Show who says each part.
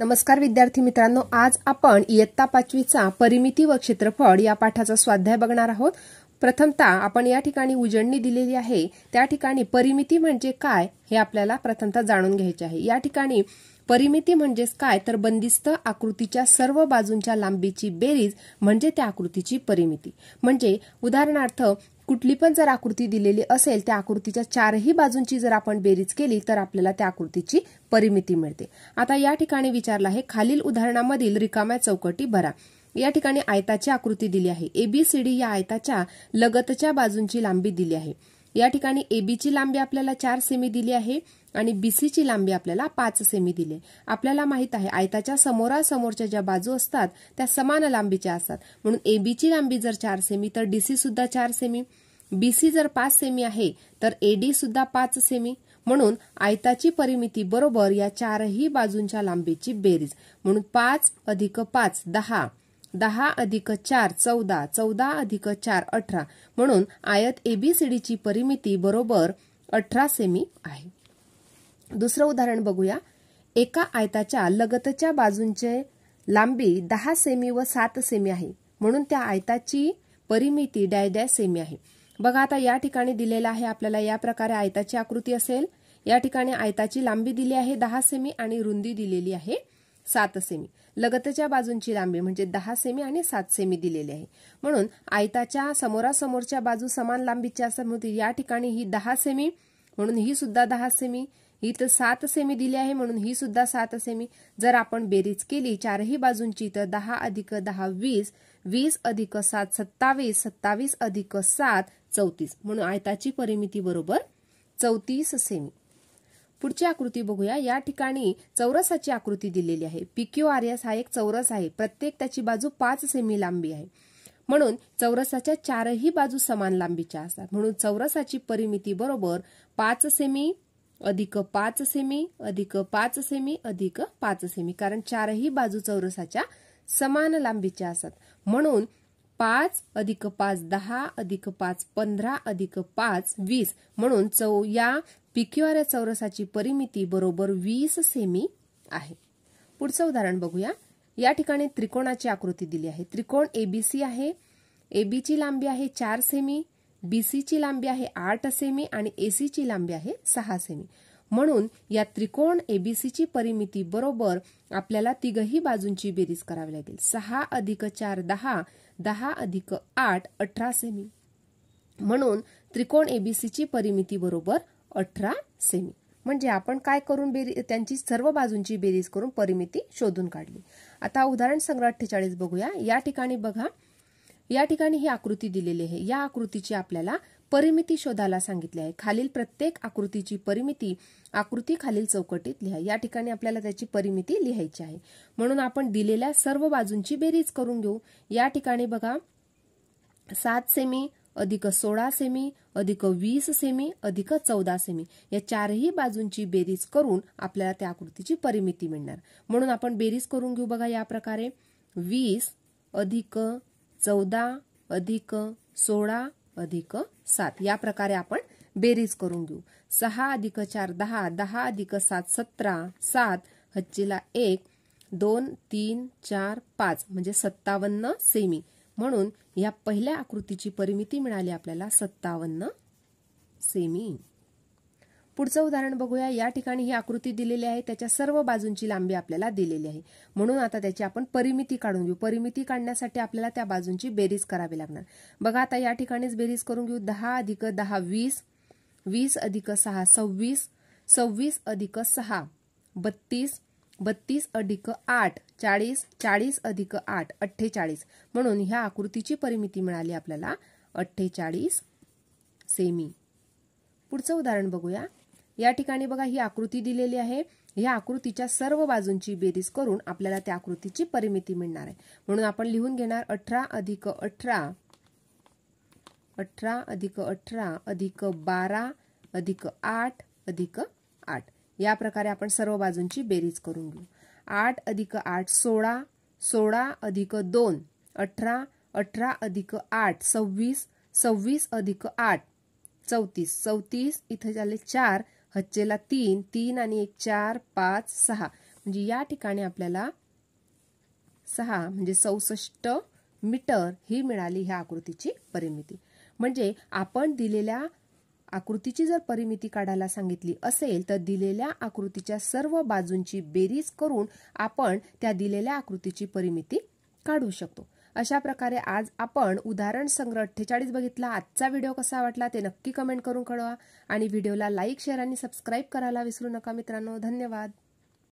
Speaker 1: नमस्कार विद्यार्थी मित्रांनो आज आपण इयत्ता पाचवीचा परिमिती व क्षेत्रफळ या पाठाचा स्वाध्याय बघणार आहोत प्रथमता आपण या ठिकाणी उजळणी दिलेली आहे त्या ठिकाणी परिमिती म्हणजे काय हे आपल्याला प्रथमता जाणून घ्यायचे आहे या ठिकाणी परिमिती म्हणजेच काय तर बंदिस्त आकृतीच्या सर्व बाजूंच्या लांबीची बेरीज म्हणजे त्या आकृतीची परिमिती म्हणजे उदाहरणार्थ कुठली पण जर आकृती दिलेली असेल त्या आकृतीच्या चारही बाजूंची जर आपण बेरीज केली तर आपल्याला त्या आकृतीची परिमिती मिळते आता या ठिकाणी विचारलं आहे खालील उदाहरणामधील रिकाम्या चौकटी भरा या ठिकाणी आयताची आकृती दिली आहे एबीसीडी या आयताच्या लगतच्या बाजूंची लांबी दिली आहे या ठिकाणी एबीची लांबी आपल्याला चार सेमी दिली आहे आणि बीसीची लांबी आपल्याला पाच सेमी दिली आहे आपल्याला माहित आहे आयताच्या समोरासमोरच्या ज्या बाजू असतात त्या समान लांबीच्या असतात म्हणून एबीची लांबी जर चार सेमी तर डीसी सुद्धा चार सेमी बीसी जर पाच सेमी आहे तर एडी सुद्धा पाच सेमी म्हणून आयताची परिमिती बरोबर या चारही बाजूंच्या लांबीची बेरीज म्हणून पाच अधिक पाच दहा दहा अधिक चार चौदा चौदा अधिक चार अठरा म्हणून आयत एबीसीडीची परिमिती बरोबर अठरा सेमी आहे दुसरं उदाहरण बघूया एका आयताच्या लगतच्या बाजूंचे लांबी दहा सेमी व सात सेमी आहे म्हणून त्या आयताची परिमिती डॅश डॅश सेमी आहे बघा आता या ठिकाणी दिलेला आहे आपल्याला या प्रकारे आयताची आकृती असेल या ठिकाणी आयताची लांबी दिली आहे दहा सेमी आणि रुंदी दिलेली आहे सात सेमी लगतच्या बाजूंची लांबी म्हणजे दहा सेमी आणि सात सेमी दिलेली आहे म्हणून आयताच्या समोरासमोरच्या बाजू समान लांबीच्या असतात या ठिकाणी ही दहा सेमी म्हणून ही सुद्धा दहा सेमी ही तर सात सेमी दिली आहे म्हणून ही सुद्धा सात सेमी जर आपण बेरीज केली चारही बाजूंची तर दहा अधिक दहा वीस वीस अधिक सात सत्तावीस सत्तावीस अधिक सात चौतीस म्हणून आयताची परिमिती बरोबर चौतीस सेमी पुढची आकृती बघूया या ठिकाणी चौरसाची आकृती दिलेली आहे पिक्यू एस हा एक चौरस आहे प्रत्येक त्याची बाजू पाच सेमी लांबी आहे म्हणून चौरसाच्या चारही बाजू समान लांबीच्या असतात म्हणून चौरसाची परिमिती बरोबर पाच सेमी अधिक पाच सेमी अधिक पाच सेमी अधिक पाच सेमी कारण चारही बाजू चौरसाच्या समान लांबीच्या असतात म्हणून पाच अधिक पाच दहा अधिक पाच पंधरा अधिक पाच वीस म्हणून चौ या पिक्युआर चौरसाची परिमिती बरोबर वीस सेमी आहे पुढचं उदाहरण बघूया या ठिकाणी त्रिकोणाची आकृती दिली आहे त्रिकोण एबीसी आहे एबीची लांबी आहे चार सेमी बीसीची लांबी आहे आठ सेमी आणि एसीची लांबी आहे सहा सेमी म्हणून या त्रिकोण एबीसीची परिमिती बरोबर आपल्याला तिघही बाजूंची बेरीज करावी लागेल सहा अधिक चार दहा दहा अधिक आठ अठरा सेमी म्हणून त्रिकोण एबीसीची परिमिती बरोबर अठरा सेमी म्हणजे आपण काय करून बेरी त्यांची सर्व बाजूंची बेरीज करून परिमिती शोधून काढली आता उदाहरण संग्रह अठ्ठेचाळीस बघूया या ठिकाणी बघा या ठिकाणी ही आकृती दिलेली आहे या आकृतीची आपल्याला परिमिती शोधायला सांगितली आहे खालील प्रत्येक आकृतीची परिमिती आकृती खालील चौकटीत लिहा या ठिकाणी आपल्याला त्याची परिमिती लिहायची आहे म्हणून आपण दिलेल्या सर्व बाजूंची बेरीज करून घेऊ या ठिकाणी बघा सात सेमी अधिक सोळा सेमी अधिक वीस सेमी अधिक चौदा सेमी या चारही बाजूंची बेरीज करून आपल्याला त्या आकृतीची परिमिती मिळणार म्हणून आपण बेरीज करून घेऊ बघा या प्रकारे वीस अधिक चौदा अधिक सोळा अधिक सात या प्रकारे आपण बेरीज करून घेऊ सहा अधिक चार दहा दहा अधिक सात सतरा सात हच्चीला एक दोन तीन चार पाच म्हणजे सत्तावन्न सेमी म्हणून या पहिल्या आकृतीची परिमिती मिळाली आपल्याला सत्तावन्न सेमी पुढचं उदाहरण बघूया या ठिकाणी ही आकृती दिलेली आहे त्याच्या सर्व बाजूंची लांबी आपल्याला दिलेली आहे म्हणून आता त्याची आपण परिमिती काढून घेऊ परिमिती काढण्यासाठी आपल्याला त्या बाजूंची बेरीज करावी लागणार बघा आता या ठिकाणीच बेरीज करून घेऊ दहा अधिक दहा वीस वीस अधिक सहा सव्वीस सव्वीस अधिक सहा बत्तीस बत्तीस अधिक आठ चाळीस चाळीस अधिक आठ अठ्ठेचाळीस म्हणून ह्या आकृतीची परिमिती मिळाली आपल्याला अठ्ठेचाळीस सेमी पुढचं उदाहरण बघूया या ठिकाणी बघा ही आकृती दिलेली आहे ह्या आकृतीच्या सर्व बाजूंची बेरीज करून आपल्याला त्या आकृतीची परिमिती मिळणार आहे म्हणून आपण लिहून घेणार अठरा अधिक अठरा अठरा अधिक अठरा अधिक बारा अधिक आठ अधिक आठ या प्रकारे आपण सर्व बाजूंची बेरीज करून घेऊ आठ अधिक आठ सोळा सोळा अधिक दोन अठरा अठरा अधिक आठ सव्वीस सव्वीस अधिक आठ चौतीस चौतीस इथे झाले चार हच्चेला तीन तीन आणि एक चार पाच सहा म्हणजे या ठिकाणी आपल्याला सहा म्हणजे चौसष्ट मीटर ही मिळाली ह्या आकृतीची परिमिती म्हणजे आपण दिलेल्या आकृतीची जर परिमिती काढायला सांगितली असेल तर दिलेल्या आकृतीच्या सर्व बाजूंची बेरीज करून आपण त्या दिलेल्या आकृतीची परिमिती काढू शकतो अशा प्रकारे आज आपण उदाहरण संग्रह अठ्ठेचाळीस बघितला आजचा व्हिडिओ कसा वाटला ते नक्की कमेंट करून कळवा आणि व्हिडिओला लाईक शेअर आणि सबस्क्राईब करायला विसरू नका मित्रांनो धन्यवाद